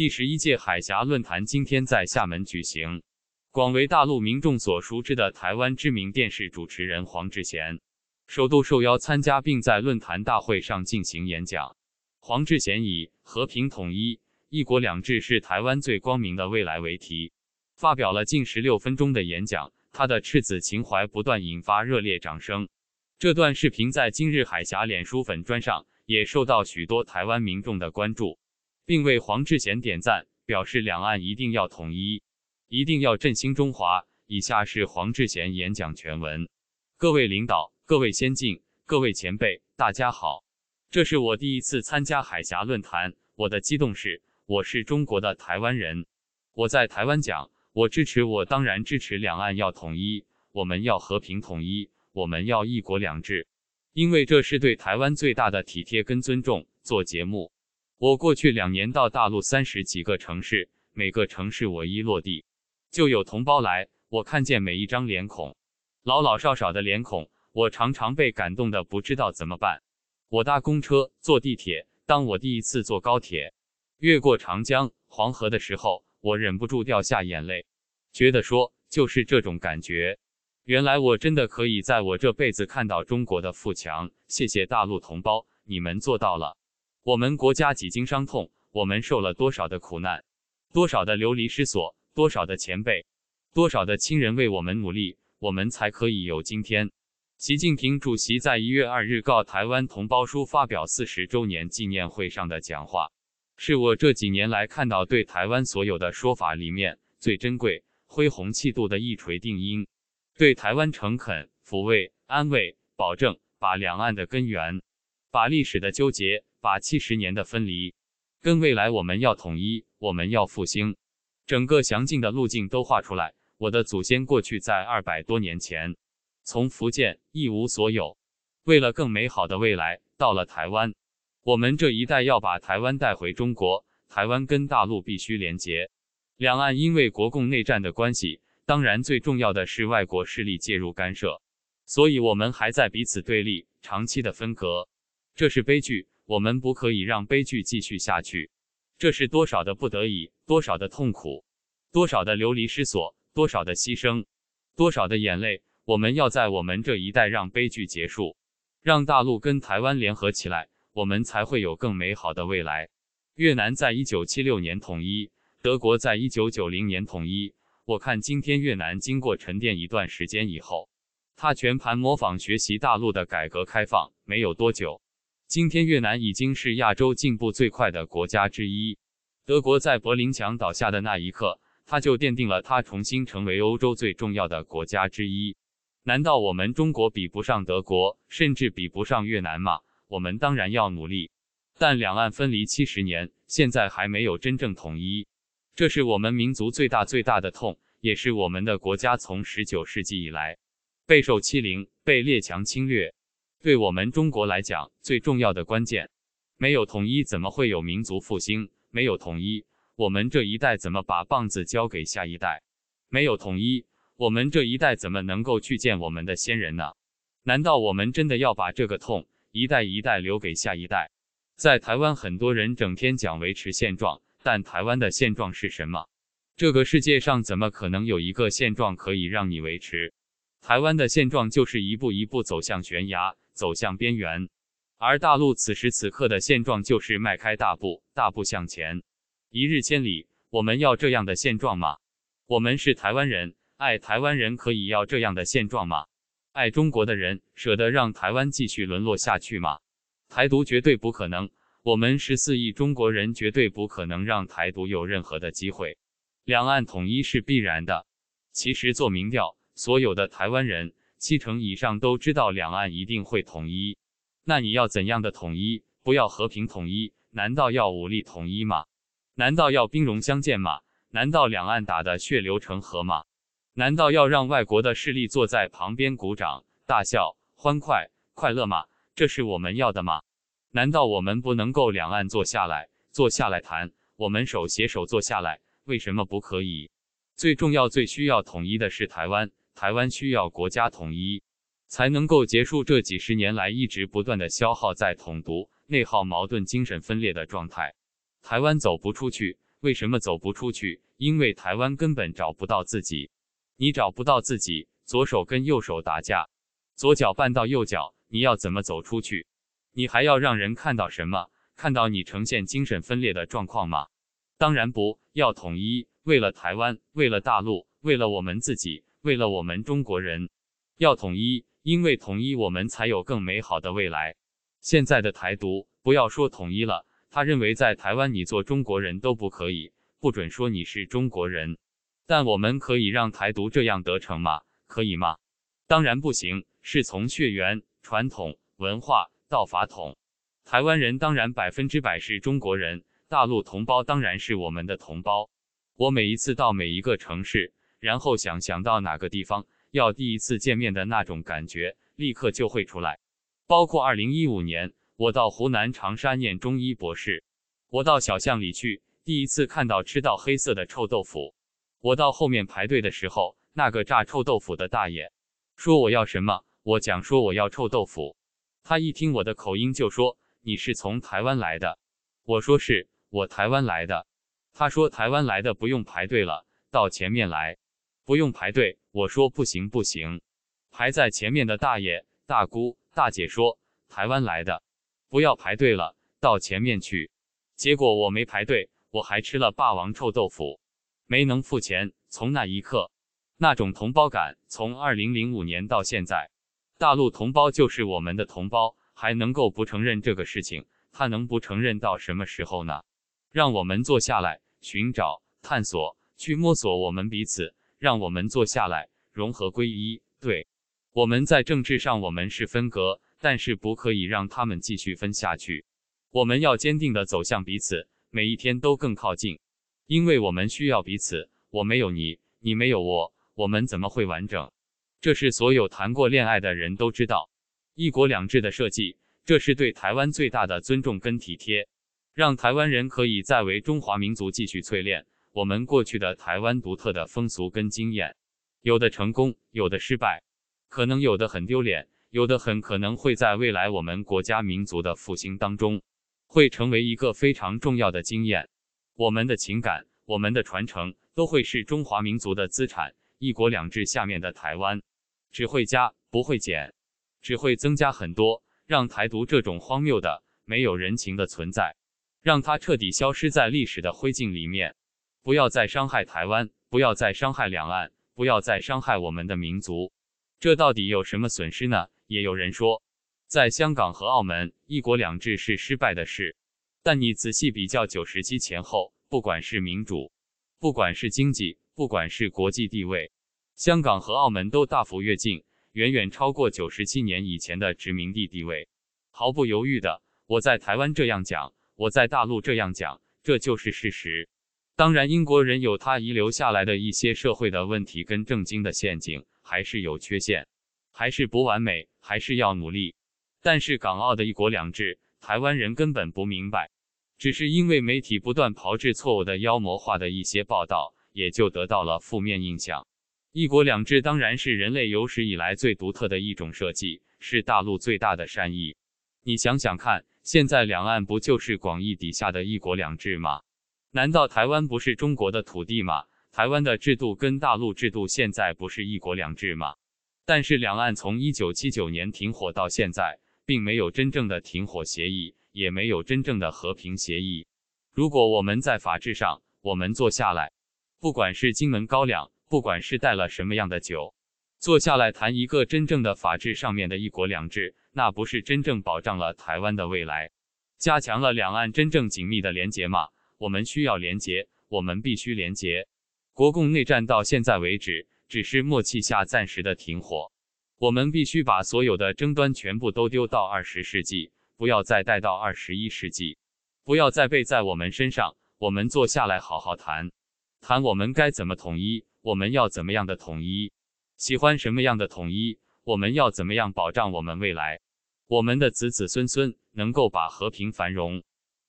第十一届海峡论坛今天在厦门举行，广为大陆民众所熟知的台湾知名电视主持人黄志贤，首度受邀参加，并在论坛大会上进行演讲。黄志贤以“和平统一，一国两制是台湾最光明的未来”为题，发表了近十六分钟的演讲。他的赤子情怀不断引发热烈掌声。这段视频在今日海峡脸书粉砖上也受到许多台湾民众的关注。并为黄志贤点赞，表示两岸一定要统一，一定要振兴中华。以下是黄志贤演讲全文：各位领导、各位先进、各位前辈，大家好！这是我第一次参加海峡论坛，我的激动是，我是中国的台湾人，我在台湾讲，我支持，我当然支持两岸要统一，我们要和平统一，我们要一国两制，因为这是对台湾最大的体贴跟尊重。做节目。我过去两年到大陆三十几个城市，每个城市我一落地，就有同胞来。我看见每一张脸孔，老老少少的脸孔，我常常被感动的不知道怎么办。我搭公车、坐地铁，当我第一次坐高铁，越过长江、黄河的时候，我忍不住掉下眼泪，觉得说就是这种感觉。原来我真的可以在我这辈子看到中国的富强。谢谢大陆同胞，你们做到了。我们国家几经伤痛，我们受了多少的苦难，多少的流离失所，多少的前辈，多少的亲人为我们努力，我们才可以有今天。习近平主席在一月二日告台湾同胞书发表四十周年纪念会上的讲话，是我这几年来看到对台湾所有的说法里面最珍贵、恢弘气度的一锤定音，对台湾诚恳抚慰、安慰、保证，把两岸的根源，把历史的纠结。把七十年的分离跟未来我们要统一，我们要复兴，整个详尽的路径都画出来。我的祖先过去在二百多年前从福建一无所有，为了更美好的未来到了台湾。我们这一代要把台湾带回中国，台湾跟大陆必须连结。两岸因为国共内战的关系，当然最重要的是外国势力介入干涉，所以我们还在彼此对立，长期的分隔，这是悲剧。我们不可以让悲剧继续下去，这是多少的不得已，多少的痛苦，多少的流离失所，多少的牺牲，多少的眼泪。我们要在我们这一代让悲剧结束，让大陆跟台湾联合起来，我们才会有更美好的未来。越南在一九七六年统一，德国在一九九零年统一。我看今天越南经过沉淀一段时间以后，他全盘模仿学习大陆的改革开放，没有多久。今天，越南已经是亚洲进步最快的国家之一。德国在柏林墙倒下的那一刻，它就奠定了它重新成为欧洲最重要的国家之一。难道我们中国比不上德国，甚至比不上越南吗？我们当然要努力，但两岸分离七十年，现在还没有真正统一，这是我们民族最大最大的痛，也是我们的国家从十九世纪以来备受欺凌、被列强侵略。对我们中国来讲，最重要的关键，没有统一怎么会有民族复兴？没有统一，我们这一代怎么把棒子交给下一代？没有统一，我们这一代怎么能够去见我们的先人呢？难道我们真的要把这个痛一代一代留给下一代？在台湾，很多人整天讲维持现状，但台湾的现状是什么？这个世界上怎么可能有一个现状可以让你维持？台湾的现状就是一步一步走向悬崖。走向边缘，而大陆此时此刻的现状就是迈开大步，大步向前，一日千里。我们要这样的现状吗？我们是台湾人，爱台湾人可以要这样的现状吗？爱中国的人舍得让台湾继续沦落下去吗？台独绝对不可能，我们十四亿中国人绝对不可能让台独有任何的机会。两岸统一是必然的。其实做民调，所有的台湾人。七成以上都知道两岸一定会统一，那你要怎样的统一？不要和平统一，难道要武力统一吗？难道要兵戎相见吗？难道两岸打得血流成河吗？难道要让外国的势力坐在旁边鼓掌大笑欢快快乐吗？这是我们要的吗？难道我们不能够两岸坐下来坐下来谈，我们手携手坐下来，为什么不可以？最重要、最需要统一的是台湾。台湾需要国家统一，才能够结束这几十年来一直不断的消耗在统独内耗矛盾、精神分裂的状态。台湾走不出去，为什么走不出去？因为台湾根本找不到自己。你找不到自己，左手跟右手打架，左脚绊到右脚，你要怎么走出去？你还要让人看到什么？看到你呈现精神分裂的状况吗？当然不要统一，为了台湾，为了大陆，为了我们自己。为了我们中国人要统一，因为统一我们才有更美好的未来。现在的台独不要说统一了，他认为在台湾你做中国人都不可以，不准说你是中国人。但我们可以让台独这样得逞吗？可以吗？当然不行。是从血缘、传统文化到法统，台湾人当然百分之百是中国人，大陆同胞当然是我们的同胞。我每一次到每一个城市。然后想想到哪个地方，要第一次见面的那种感觉，立刻就会出来。包括二零一五年，我到湖南长沙念中医博士，我到小巷里去，第一次看到吃到黑色的臭豆腐。我到后面排队的时候，那个炸臭豆腐的大爷说我要什么，我讲说我要臭豆腐。他一听我的口音就说你是从台湾来的，我说是我台湾来的。他说台湾来的不用排队了，到前面来。不用排队，我说不行不行。排在前面的大爷、大姑、大姐说：“台湾来的，不要排队了，到前面去。”结果我没排队，我还吃了霸王臭豆腐，没能付钱。从那一刻，那种同胞感，从二零零五年到现在，大陆同胞就是我们的同胞，还能够不承认这个事情？他能不承认到什么时候呢？让我们坐下来，寻找、探索、去摸索我们彼此。让我们坐下来，融合归一。对，我们在政治上我们是分隔，但是不可以让他们继续分下去。我们要坚定地走向彼此，每一天都更靠近，因为我们需要彼此。我没有你，你没有我，我们怎么会完整？这是所有谈过恋爱的人都知道。一国两制的设计，这是对台湾最大的尊重跟体贴，让台湾人可以再为中华民族继续淬炼。我们过去的台湾独特的风俗跟经验，有的成功，有的失败，可能有的很丢脸，有的很可能会在未来我们国家民族的复兴当中，会成为一个非常重要的经验。我们的情感，我们的传承，都会是中华民族的资产。一国两制下面的台湾，只会加不会减，只会增加很多，让台独这种荒谬的、没有人情的存在，让它彻底消失在历史的灰烬里面。不要再伤害台湾，不要再伤害两岸，不要再伤害我们的民族。这到底有什么损失呢？也有人说，在香港和澳门，一国两制是失败的事。但你仔细比较九十七前后，不管是民主，不管是经济，不管是国际地位，香港和澳门都大幅跃进，远远超过九十七年以前的殖民地地位。毫不犹豫的，我在台湾这样讲，我在大陆这样讲，这就是事实。当然，英国人有他遗留下来的一些社会的问题跟政经的陷阱，还是有缺陷，还是不完美，还是要努力。但是，港澳的一国两制，台湾人根本不明白，只是因为媒体不断炮制错误的妖魔化的一些报道，也就得到了负面印象。一国两制当然是人类有史以来最独特的一种设计，是大陆最大的善意。你想想看，现在两岸不就是广义底下的一国两制吗？难道台湾不是中国的土地吗？台湾的制度跟大陆制度现在不是一国两制吗？但是两岸从一九七九年停火到现在，并没有真正的停火协议，也没有真正的和平协议。如果我们在法制上，我们坐下来，不管是金门高粱，不管是带了什么样的酒，坐下来谈一个真正的法制上面的一国两制，那不是真正保障了台湾的未来，加强了两岸真正紧密的联结吗？我们需要廉洁，我们必须廉洁。国共内战到现在为止，只是默契下暂时的停火。我们必须把所有的争端全部都丢到二十世纪，不要再带到二十一世纪，不要再背在我们身上。我们坐下来好好谈谈，我们该怎么统一？我们要怎么样的统一？喜欢什么样的统一？我们要怎么样保障我们未来，我们的子子孙孙能够把和平繁荣，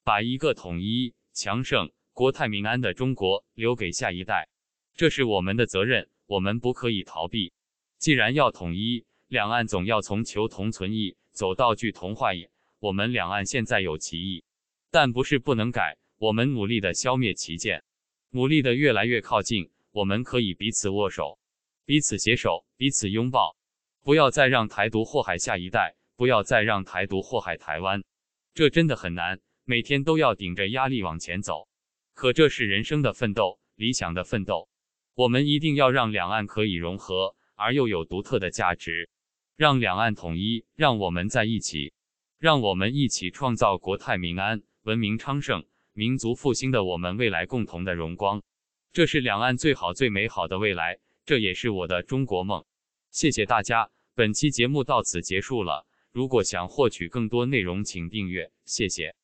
把一个统一。强盛、国泰民安的中国留给下一代，这是我们的责任，我们不可以逃避。既然要统一，两岸总要从求同存异走到具同化也。我们两岸现在有歧义，但不是不能改，我们努力的消灭旗见，努力的越来越靠近，我们可以彼此握手、彼此携手、彼此拥抱。不要再让台独祸害下一代，不要再让台独祸害台湾，这真的很难。每天都要顶着压力往前走，可这是人生的奋斗，理想的奋斗。我们一定要让两岸可以融合，而又有独特的价值，让两岸统一，让我们在一起，让我们一起创造国泰民安、文明昌盛、民族复兴的我们未来共同的荣光。这是两岸最好、最美好的未来，这也是我的中国梦。谢谢大家，本期节目到此结束了。如果想获取更多内容，请订阅。谢谢。